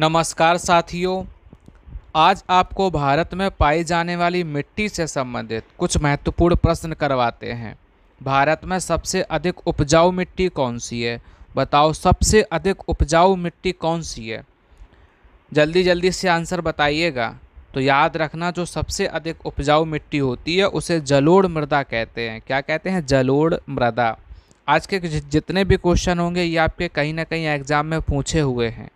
नमस्कार साथियों आज आपको भारत में पाई जाने वाली मिट्टी से संबंधित कुछ महत्वपूर्ण प्रश्न करवाते हैं भारत में सबसे अधिक उपजाऊ मिट्टी कौन सी है बताओ सबसे अधिक उपजाऊ मिट्टी कौन सी है जल्दी जल्दी से आंसर बताइएगा तो याद रखना जो सबसे अधिक उपजाऊ मिट्टी होती है उसे जलोड़ मृदा कहते हैं क्या कहते हैं जलोड़ मृदा आज के जितने भी क्वेश्चन होंगे ये आपके कहीं ना कहीं एग्ज़ाम में पूछे हुए हैं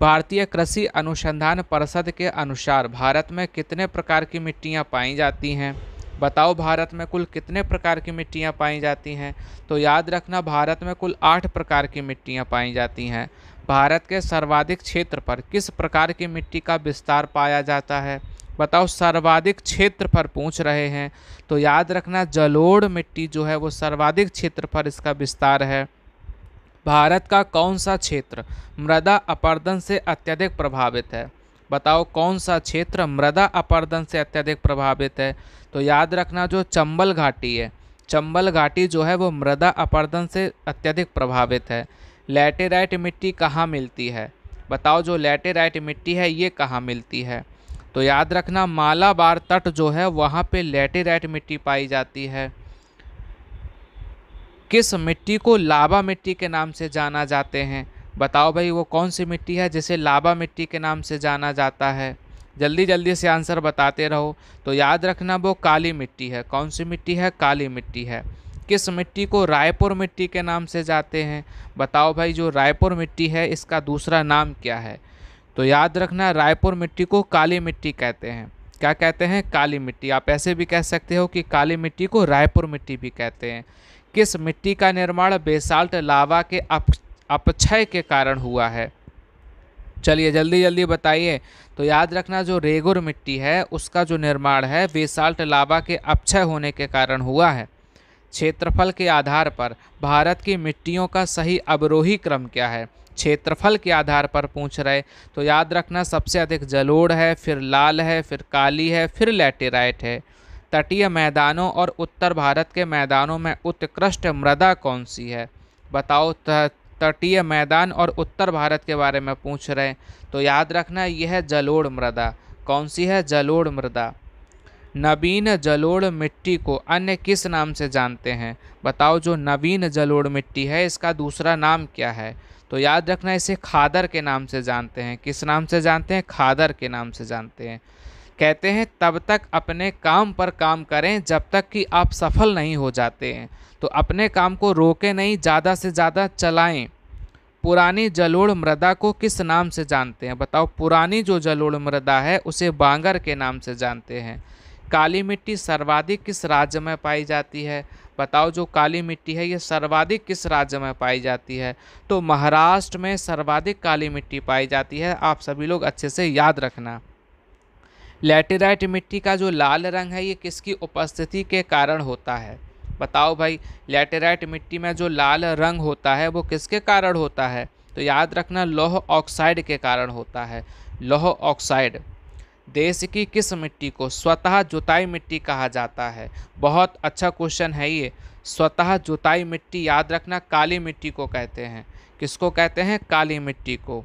भारतीय कृषि अनुसंधान परिषद के अनुसार भारत में कितने प्रकार की मिट्टियाँ पाई जाती हैं बताओ भारत में कुल कितने प्रकार की मिट्टियाँ पाई जाती हैं तो याद रखना भारत में कुल आठ प्रकार की मिट्टियाँ पाई जाती हैं भारत के सर्वाधिक क्षेत्र पर किस प्रकार की मिट्टी का विस्तार पाया जाता है बताओ सर्वाधिक क्षेत्र पर पूछ रहे हैं तो याद रखना जलोढ़ मिट्टी जो है वो सर्वाधिक क्षेत्र पर इसका विस्तार है भारत का कौन सा क्षेत्र मृदा अपर्दन से अत्यधिक प्रभावित है बताओ कौन सा क्षेत्र मृदा अपर्दन से अत्यधिक प्रभावित है तो याद रखना जो चंबल घाटी है चंबल घाटी जो है वो मृदा अपर्दन से अत्यधिक प्रभावित है लेटेराइट मिट्टी कहाँ मिलती है बताओ जो लेटेराइट मिट्टी है ये कहाँ मिलती है तो याद रखना मालाबार तट जो है वहाँ पे लेटेराइट मिट्टी पाई जाती है किस मिट्टी को लाबा मिट्टी के नाम से जाना जाते हैं बताओ भाई वो कौन सी मिट्टी है जिसे लाबा मिट्टी के नाम से जाना जाता है जल्दी जल्दी से आंसर बताते रहो तो याद रखना वो काली मिट्टी है कौन सी मिट्टी है काली मिट्टी है किस मिट्टी को रायपुर मिट्टी के नाम से जाते हैं बताओ भाई जो रायपुर मिट्टी है इसका दूसरा नाम क्या है तो याद रखना रायपुर मिट्टी को काली मिट्टी कहते हैं क्या कहते हैं काली मिट्टी आप ऐसे भी कह सकते हो कि काली मिट्टी को रायपुर मिट्टी भी कहते हैं किस मिट्टी का निर्माण बेसाल्ट लावा के अप अपक्षय के कारण हुआ है चलिए जल्दी जल्दी बताइए तो याद रखना जो रेगुर मिट्टी है उसका जो निर्माण है बेसाल्ट लावा के अपक्षय होने के कारण हुआ है क्षेत्रफल के आधार पर भारत की मिट्टियों का सही अवरोही क्रम क्या है क्षेत्रफल के आधार पर पूछ रहे तो याद रखना सबसे अधिक जलोड़ है फिर लाल है फिर काली है फिर लेटेराइट है तटीय मैदानों और उत्तर भारत के मैदानों में उत्कृष्ट मृदा कौन सी है बताओ तटीय मैदान और उत्तर भारत के बारे में पूछ रहे हैं तो याद रखना यह जलोड़ मृदा कौन सी है जलोड़ मृदा नवीन जलोड़ मिट्टी को अन्य किस नाम से जानते हैं बताओ जो नवीन जलोड़ मिट्टी है इसका दूसरा नाम क्या है तो याद रखना इसे खादर के नाम से जानते हैं किस नाम से जानते हैं खादर के नाम से जानते हैं कहते हैं तब तक अपने काम पर काम करें जब तक कि आप सफल नहीं हो जाते हैं तो अपने काम को रोके नहीं ज़्यादा से ज़्यादा चलाएं पुरानी जलोड़ मृदा को किस नाम से जानते हैं बताओ पुरानी जो जलोड़ मृदा है उसे बांगर के नाम से जानते हैं काली मिट्टी सर्वाधिक किस राज्य में पाई जाती है बताओ जो काली मिट्टी है ये सर्वाधिक किस राज्य में पाई जाती है तो महाराष्ट्र में सर्वाधिक काली मिट्टी पाई जाती है आप सभी लोग अच्छे से याद रखना लेटेराइट मिट्टी का जो लाल रंग है ये किसकी उपस्थिति के कारण होता है बताओ भाई लेटेराइट मिट्टी में जो लाल रंग होता है वो किसके कारण होता है तो याद रखना लौह ऑक्साइड के कारण होता है लौह ऑक्साइड देश की किस मिट्टी को स्वतः जुताई मिट्टी कहा जाता है बहुत अच्छा क्वेश्चन है ये स्वतः जुताई मिट्टी याद रखना काली मिट्टी को कहते हैं किसको कहते हैं काली मिट्टी को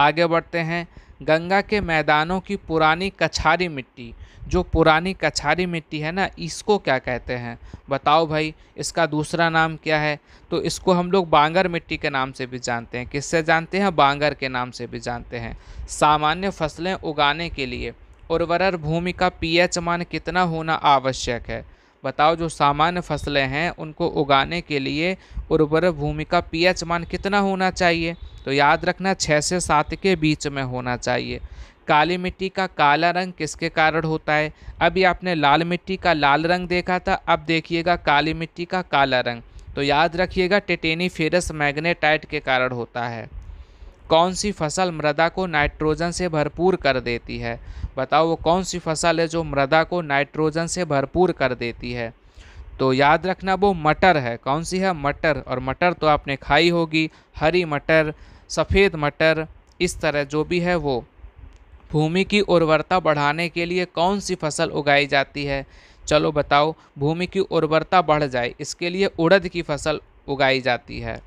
आगे बढ़ते हैं गंगा के मैदानों की पुरानी कछारी मिट्टी जो पुरानी कछारी मिट्टी है ना इसको क्या कहते हैं बताओ भाई इसका दूसरा नाम क्या है तो इसको हम लोग बांगर मिट्टी के नाम से भी जानते हैं किससे जानते हैं बांगर के नाम से भी जानते हैं सामान्य फसलें उगाने के लिए उर्वरर भूमि का पीएच मान कितना होना आवश्यक है बताओ जो सामान्य फसलें हैं उनको उगाने के लिए उर्वरक भूमि का पीएच मान कितना होना चाहिए तो याद रखना छः से सात के बीच में होना चाहिए काली मिट्टी का काला रंग किसके कारण होता है अभी आपने लाल मिट्टी का लाल रंग देखा था अब देखिएगा काली मिट्टी का काला रंग तो याद रखिएगा टेटेनी फेरस मैग्नेटाइट के कारण होता है कौन सी फसल मृदा को नाइट्रोजन से भरपूर कर देती है बताओ वो कौन सी फसल है जो मृदा को नाइट्रोजन से भरपूर कर देती है तो याद रखना वो मटर है कौन सी है मटर और मटर तो आपने खाई होगी हरी मटर सफ़ेद मटर इस तरह जो भी है वो भूमि की उर्वरता बढ़ाने के लिए कौन सी फसल उगाई जाती है चलो बताओ भूमि की उर्वरता बढ़ जाए इसके लिए उड़द की फसल उगाई जाती है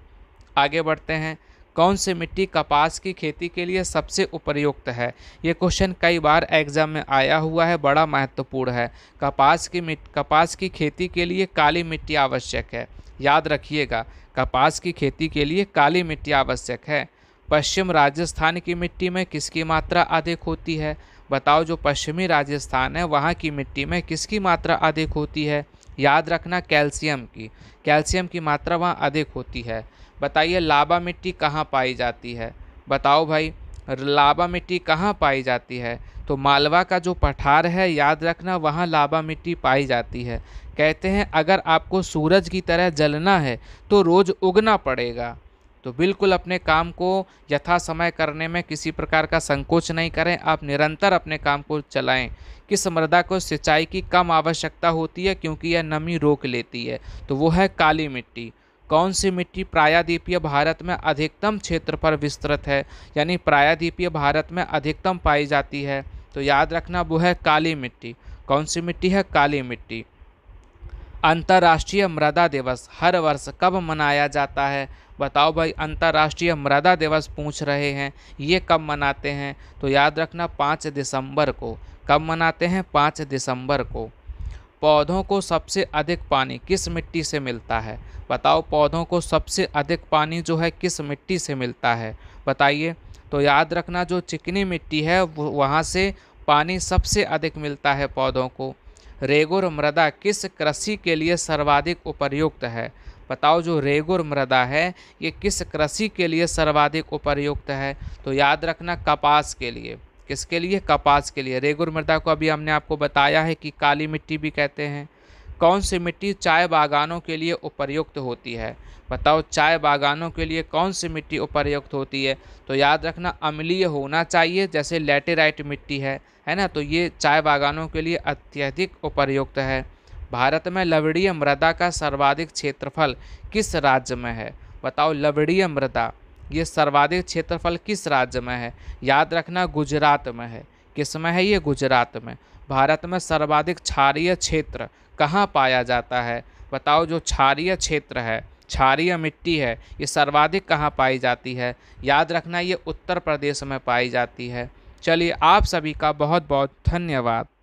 आगे बढ़ते हैं कौन सी मिट्टी कपास की खेती के लिए सबसे उपयुक्त है ये क्वेश्चन कई बार एग्जाम में आया हुआ है बड़ा महत्वपूर्ण है कपास की कपास की खेती के लिए काली मिट्टी आवश्यक है याद रखिएगा कपास की खेती के लिए काली मिट्टी आवश्यक है पश्चिम राजस्थान की मिट्टी में किसकी मात्रा अधिक होती है बताओ जो पश्चिमी राजस्थान है वहाँ की मिट्टी में किसकी मात्रा अधिक होती है याद रखना कैल्शियम की कैल्शियम की मात्रा वहाँ अधिक होती है बताइए लाबा मिट्टी कहाँ पाई जाती है बताओ भाई लाबा मिट्टी कहाँ पाई जाती है तो मालवा का जो पठार है याद रखना वहाँ लाबा मिट्टी पाई जाती है कहते हैं अगर आपको सूरज की तरह जलना है तो रोज़ उगना पड़ेगा तो बिल्कुल अपने काम को यथा समय करने में किसी प्रकार का संकोच नहीं करें आप निरंतर अपने काम को चलाएं किस मृदा को सिंचाई की कम आवश्यकता होती है क्योंकि यह नमी रोक लेती है तो वो है काली मिट्टी कौन सी मिट्टी प्रायद्वीपीय भारत में अधिकतम क्षेत्र पर विस्तृत है यानी प्रायद्वीपीय भारत में अधिकतम पाई जाती है तो याद रखना वो है काली मिट्टी कौन सी मिट्टी है काली मिट्टी अंतर्राष्ट्रीय मृदा दिवस हर वर्ष कब मनाया जाता है बताओ भाई अंतर्राष्ट्रीय मृदा दिवस पूछ रहे हैं ये कब मनाते हैं तो याद रखना पाँच दिसंबर को कब मनाते हैं पाँच दिसंबर को पौधों को सबसे अधिक पानी किस मिट्टी से मिलता है बताओ पौधों को सबसे अधिक पानी जो है किस मिट्टी से मिलता है बताइए तो याद रखना जो चिकनी मिट्टी है वहाँ से पानी सबसे अधिक मिलता है पौधों को रेगुर मृदा किस कृषि के लिए सर्वाधिक उपयुक्त है बताओ जो रेगुर मृदा है ये किस कृषि के लिए सर्वाधिक उपयुक्त है तो याद रखना कपास के लिए किसके लिए कपास के लिए रेगुर मृदा को अभी हमने आपको बताया है कि काली मिट्टी भी कहते हैं कौन सी मिट्टी चाय बागानों के लिए उपयुक्त होती है बताओ चाय बागानों के लिए कौन सी मिट्टी उपयुक्त होती है तो याद रखना अम्लीय होना चाहिए जैसे लेटेराइट मिट्टी है है ना तो ये चाय बागानों के लिए अत्यधिक उपयुक्त है भारत में लवड़ीय मृदा का सर्वाधिक क्षेत्रफल किस राज्य में है बताओ लवड़ीय मृदा ये सर्वाधिक क्षेत्रफल किस राज्य में है याद रखना गुजरात में है किस में है ये गुजरात में भारत में सर्वाधिक क्षारीय क्षेत्र कहाँ पाया जाता है बताओ जो क्षारीय क्षेत्र है क्षारीय मिट्टी है ये सर्वाधिक कहाँ पाई जाती है याद रखना ये उत्तर प्रदेश में पाई जाती है चलिए आप सभी का बहुत बहुत धन्यवाद